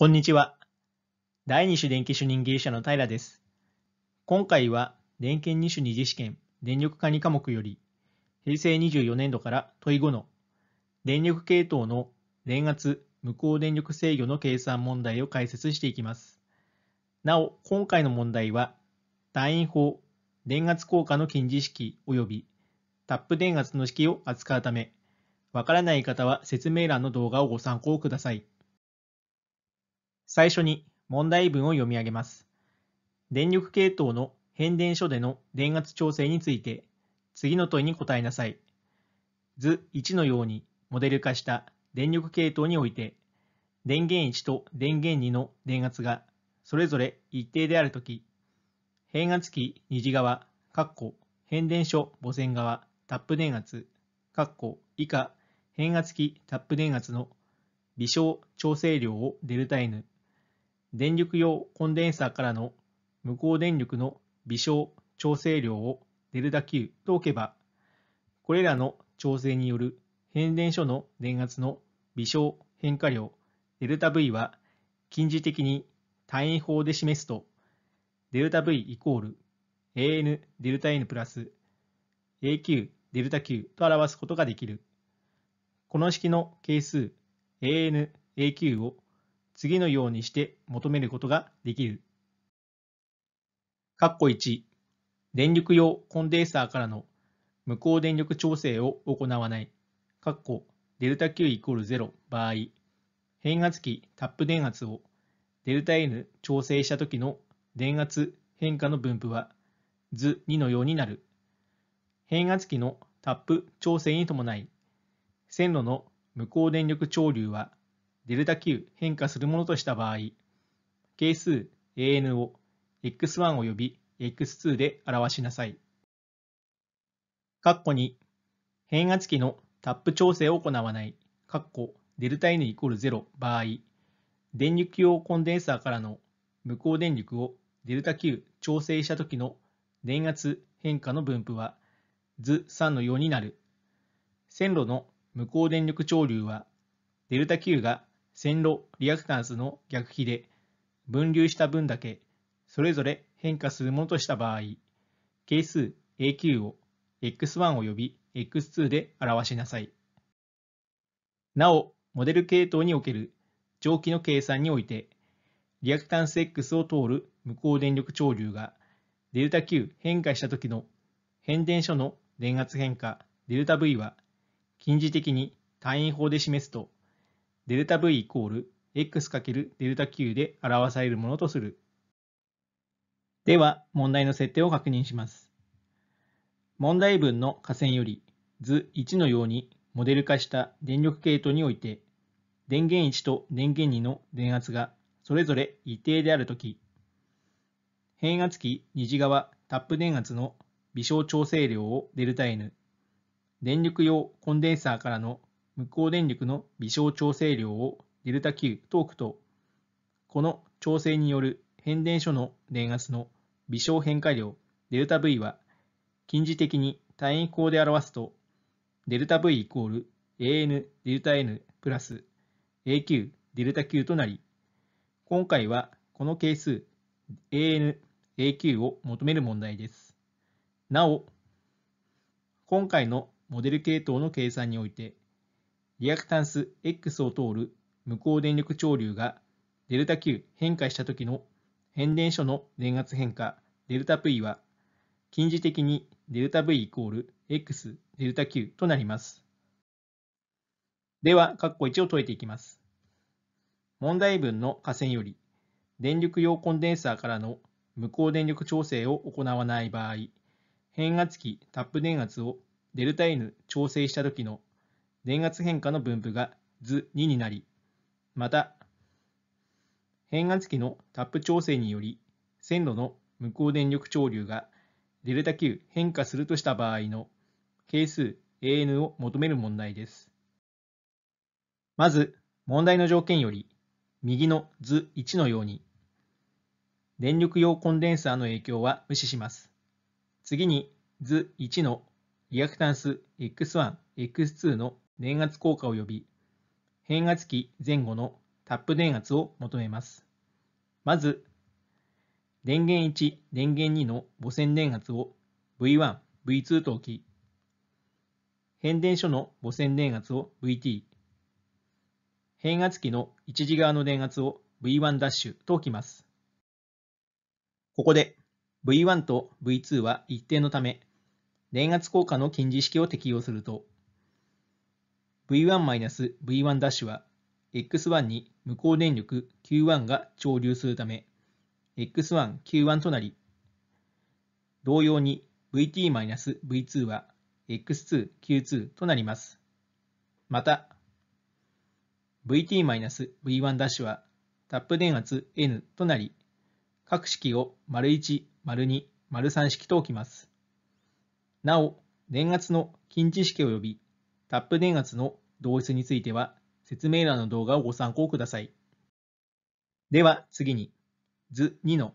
こんにちは。第二種電気主任技術者の平です。今回は、電研二種二次試験電力管理科目より、平成24年度から問い5の、電力系統の電圧無効電力制御の計算問題を解説していきます。なお、今回の問題は、単位法、電圧効果の近似式及びタップ電圧の式を扱うため、わからない方は説明欄の動画をご参考ください。最初に問題文を読み上げます。電力系統の変電所での電圧調整について、次の問いに答えなさい。図1のようにモデル化した電力系統において、電源1と電源2の電圧がそれぞれ一定であるとき、変圧器次側、変電所母線側、タップ電圧、以下、変圧器タップ電圧の微小調整量をデルタ N 電力用コンデンサーからの無効電力の微小調整量をデルタ Q と置けば、これらの調整による変電所の電圧の微小変化量デルタ V は近似的に単位法で示すと、デルタ V イコール AN デルタ N プラス AQ デルタ Q と表すことができる。この式の係数 AN、AQ を次のようにして求めることができる。括弧1、電力用コンデンサーからの無効電力調整を行わない、括弧デルタ Q イコール0場合、変圧器タップ電圧をデルタ N 調整した時の電圧変化の分布は図2のようになる。変圧器のタップ調整に伴い、線路の無効電力潮流はデルタ Q 変化するものとした場合、係数 AN を X1 および X2 で表しなさい。括弧に変圧器のタップ調整を行わない、括弧デルタ N イコール0場合、電力用コンデンサーからの無効電力をデルタ Q 調整した時の電圧変化の分布は図3のようになる。線路の無効電力潮流はデルタ Q が線路リアクタンスの逆比で分流した分だけそれぞれ変化するものとした場合係数 AQ を X1 および X2 で表しなさい。なお、モデル系統における蒸気の計算において、リアクタンス X を通る無効電力潮流が、デルタ Q 変化した時の変電所の電圧変化、デルタ V は、近似的に単位法で示すと、デルタ V イコール x× デルタ Q で表されるものとする。では、問題の設定を確認します。問題文の下線より図1のようにモデル化した電力系統において、電源1と電源2の電圧がそれぞれ一定であるとき、変圧器2次側タップ電圧の微小調整量をデルタ N、電力用コンデンサーからの無効電力の微小調整量を ΔQ と置くと、この調整による変電所の電圧の微小変化量タ v は近似的に単位項で表すとタ v イコール a n タ n プラス a q タ q となり今回はこの係数 ANAQ を求める問題ですなお今回のモデル系統の計算においてリアクタンス X を通る無効電力潮流がデルタ Q 変化した時の変電所の電圧変化デルタ V は近似的にデルタ V イコール X デルタ Q となります。では、括弧1を解いていきます。問題文の下線より、電力用コンデンサーからの無効電力調整を行わない場合、変圧器タップ電圧をデルタ N 調整した時の電圧変化の分布が図2になり、また、変圧器のタップ調整により、線路の無効電力潮流がデルタ Q 変化するとした場合の係数 AN を求める問題です。まず、問題の条件より、右の図1のように、電力用コンデンサーの影響は無視します。次に図1のリアクタンス X1、X2 の電圧効果及び変圧器前後のタップ電圧を求めます。まず、電源1、電源2の母線電圧を V1、V2 と置き、変電所の母線電圧を VT、変圧器の一時側の電圧を V1' ダッシュと置きます。ここで V1 と V2 は一定のため、電圧効果の近似式を適用すると、V1-V1' ダッシュは X1 に無効電力 Q1 が潮流するため X1Q1 となり同様に VT-V2 は X2Q2 となります。また VT-V1' ダッシュはタップ電圧 N となり各式を ①、②、③ 式と置きます。なお電圧の近似式及びタップ電圧の同一については説明欄の動画をご参考ください。では次に図2の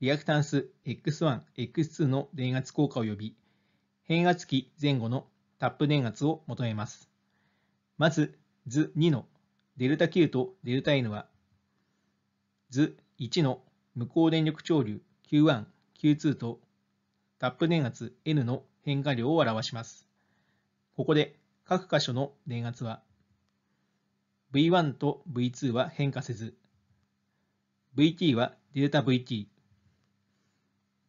リアクタンス X1、X2 の電圧効果及び変圧器前後のタップ電圧を求めます。まず図2のデルタ Q とデルタ N は図1の無効電力潮流 Q1、Q2 とタップ電圧 N の変化量を表します。ここで各箇所の電圧は V1 と V2 は変化せず VT はデルタ v t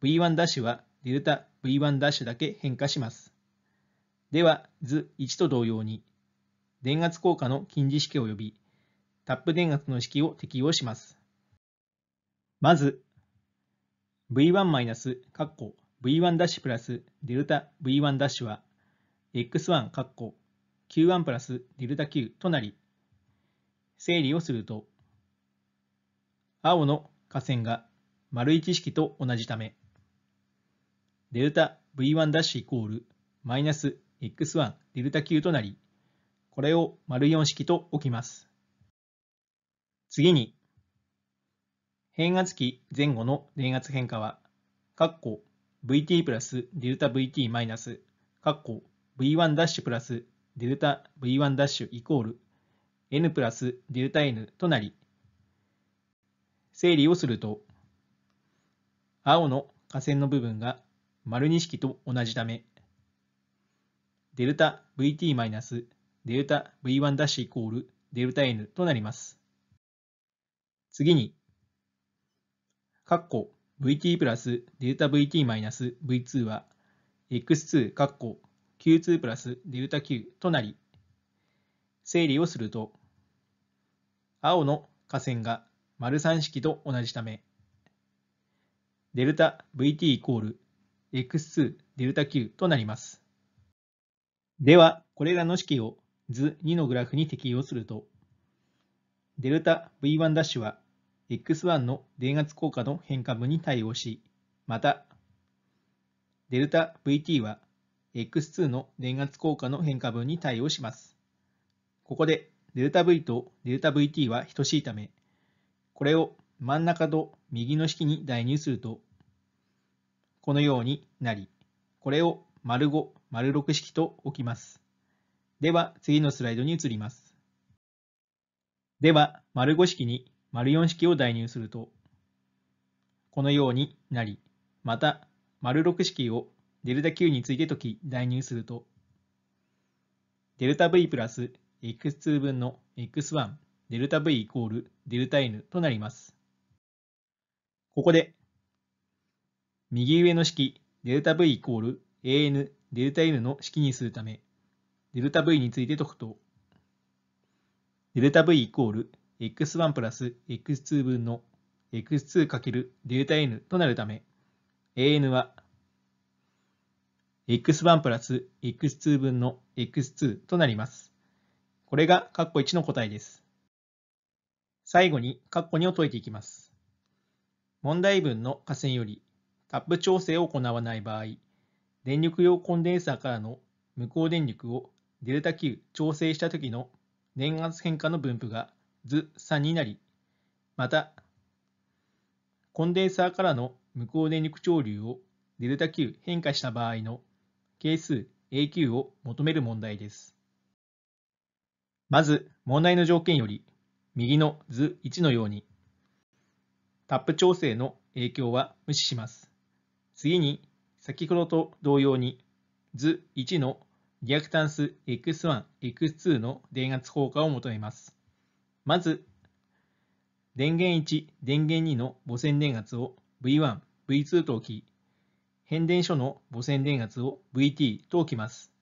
V1' ダッシュはタ v 1ダッシュだけ変化しますでは図1と同様に電圧効果の近似式及びタップ電圧の式を適用しますまず V1 マイナス括弧 V1 ダッシュプラスデルタ V1 ダッシュは X1 括弧 Q1 プラスデルタ Q となり、整理をすると、青の下線が丸1式と同じため、デルタ V1' ダッシュイコールマイナス X1 デルタ Q となり、これを丸4式と置きます。次に、変圧器前後の電圧変化は、括弧 VT プラスデルタ VT マイナス、括弧 V1' ダッシュプラスデルタ V1 ダッシュイコール N プラスデルタ N となり、整理をすると、青の下線の部分が丸2式と同じため、デルタ VT マイナスデルタ V1 ダッシュイコールデルタ N となります。次に、括弧 VT プラスデルタ VT マイナス V2 は X2 括弧 Q2 プラスデルタ Q となり、整理をすると、青の下線が丸3式と同じため、デルタ VT イコール X2 デルタ Q となります。では、これらの式を図2のグラフに適用すると、デルタ V1' ダッシュは X1 の電圧効果の変化分に対応し、また、デルタ VT は X2 の電圧効果の変化分に対応します。ここで ΔV と ΔVT は等しいため、これを真ん中と右の式に代入すると、このようになり、これを丸5、丸6式と置きます。では、次のスライドに移ります。では、丸5式に丸4式を代入すると、このようになり、また、丸6式をデルタ Q について解き、代入すると、デルタ V プラス X2 分の X1 デルタ V イコールデルタ N となります。ここで、右上の式デルタ V イコール AN デルタ N の式にするため、デルタ V について解くと、デルタ V イコール X1 プラス X2 分の X2 かけるデルタ N となるため、AN は x1 プラス x2 分の x2 となります。これが括弧1の答えです。最後に括弧2を解いていきます。問題文の下線よりタップ調整を行わない場合、電力用コンデンサーからの無効電力をデルタ Q 調整した時の電圧変化の分布が図3になり、また、コンデンサーからの無効電力潮流をデルタ Q 変化した場合の係数 AQ を求める問題です。まず、問題の条件より、右の図1のように、タップ調整の影響は無視します。次に、先ほどと同様に、図1のリアクタンス X1、X2 の電圧効果を求めます。まず、電源1、電源2の母線電圧を V1、V2 と置き、変電所の母線電圧を VT と置きます。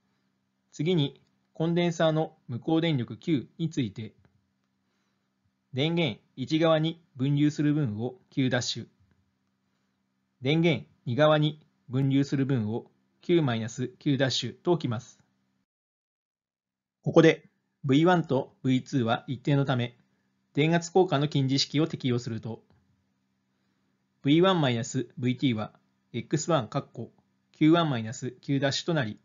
次に、コンデンサーの無効電力 Q について、電源1側に分流する分を Q' ダッシュ、電源2側に分流する分を Q-Q' ダッシュと置きます。ここで V1 と V2 は一定のため、電圧効果の近似式を適用すると、V1-VT は x1 括弧 q1-q' となり、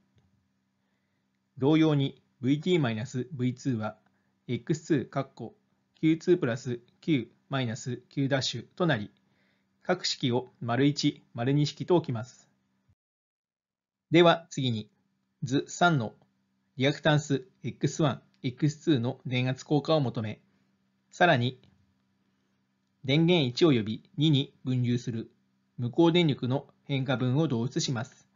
同様に vt-v2 は x2 括弧 q2 プラス q-q' となり、各式を丸1、丸2式と置きます。では次に、図3のリアクタンス x1、x2 の電圧効果を求め、さらに、電源1及び2に分流する無効電力の変化分を導出します。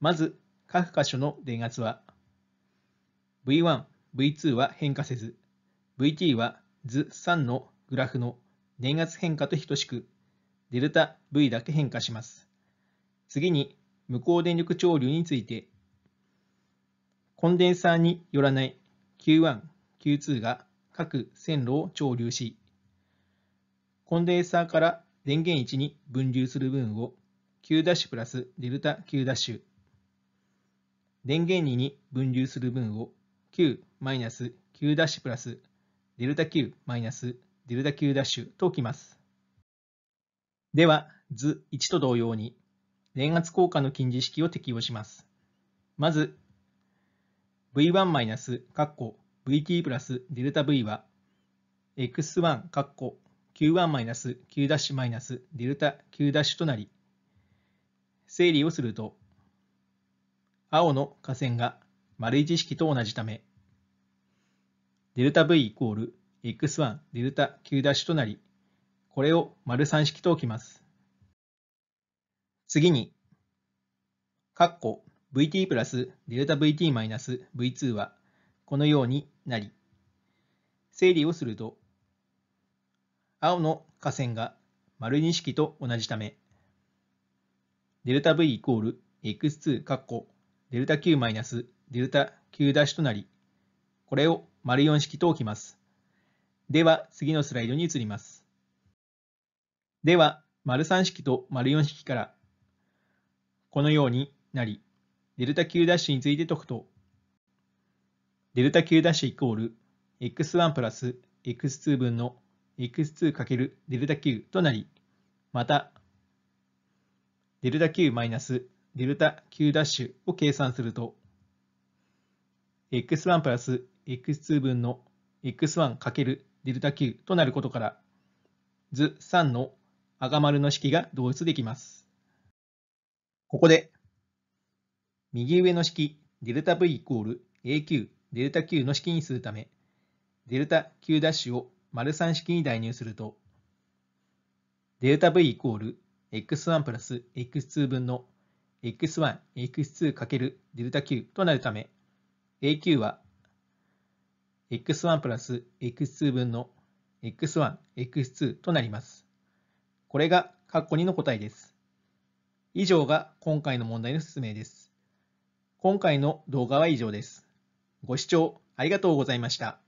まず、各箇所の電圧は、V1、V2 は変化せず、VT は図3のグラフの電圧変化と等しく、デルタ V だけ変化します。次に、無効電力潮流について、コンデンサーによらない Q1、Q2 が各線路を潮流し、コンデンサーから電源位置に分流する分を Q' プラスデルタ Q' 電源2に分流する分を Q マイナス Q' プラスデルタ Q マイナスデルタ Q' と置きます。では、図1と同様に電圧効果の近似式を適用します。まず、V1 マイナス、カッコ、VT プラスデルタ V は、X1 カッコ、Q1 マイナス、Q' マイナス、デルタ Q' となり、整理をすると、青の下線が丸一式と同じため、デルタ V イコール X1 デルタ Q' ダッシュとなり、これを丸三式と置きます。次に、括弧 VT プラスデルタ VT マイナス V2 はこのようになり、整理をすると、青の下線が丸二式と同じため、デルタ V イコール x2 ッコデルタ Q マイナスデルタ Q' ダッシュとなり、これを丸4式と置きます。では、次のスライドに移ります。では、丸3式と丸4式から、このようになり、デルタ Q' ダッシュについて解くと、デルタ Q' ダッシュイコール x1 プラス x2 分の x2× デルタ Q となり、また、デルタ Q マイナスデルタ Q ダッシュを計算すると、x1 プラス x2 分の x1 かけるデルタ Q となることから、図3の赤丸の式が同一できます。ここで、右上の式デルタ V イコール AQ デルタ Q の式にするため、デルタ Q' ダッシュを丸3式に代入すると、デルタ V イコール x1 プラス x2 分の x1、x2 かけるデルタ q となるため、AQ は x1 プラス x2 分の x1、x2 となります。これが括弧2の答えです。以上が今回の問題の説明です。今回の動画は以上です。ご視聴ありがとうございました。